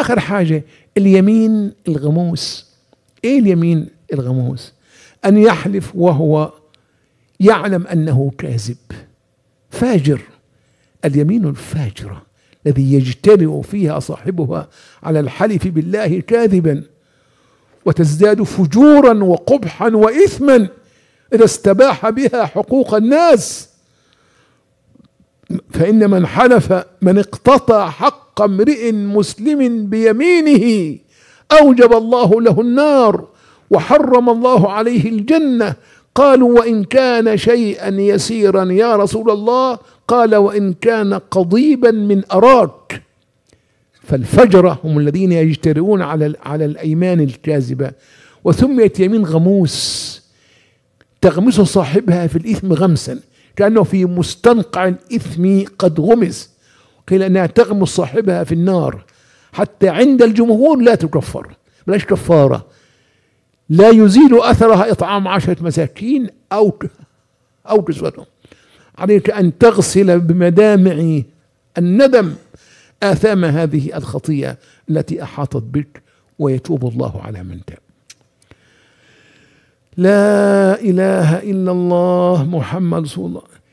اخر حاجه اليمين الغموس ايه اليمين الغموس ان يحلف وهو يعلم انه كاذب فاجر اليمين الفاجره الذي يجترئ فيها صاحبها على الحلف بالله كاذبا وتزداد فجورا وقبحا واثما اذا استباح بها حقوق الناس فان من حلف من اقتطع حق حق امرئ مسلم بيمينه اوجب الله له النار وحرم الله عليه الجنه قالوا وان كان شيئا يسيرا يا رسول الله قال وان كان قضيبا من اراك فالفجره هم الذين يجترئون على على الايمان الكاذبه وسميت يمين غموس تغمس صاحبها في الاثم غمسا كانه في مستنقع الاثم قد غمس قيل انها تغمس صاحبها في النار حتى عند الجمهور لا تكفر بلاش كفاره لا يزيل اثرها اطعام عشره مساكين او او كسوتهم عليك ان تغسل بمدامع الندم اثام هذه الخطيئه التي احاطت بك ويتوب الله على من تاب لا اله الا الله محمد رسول الله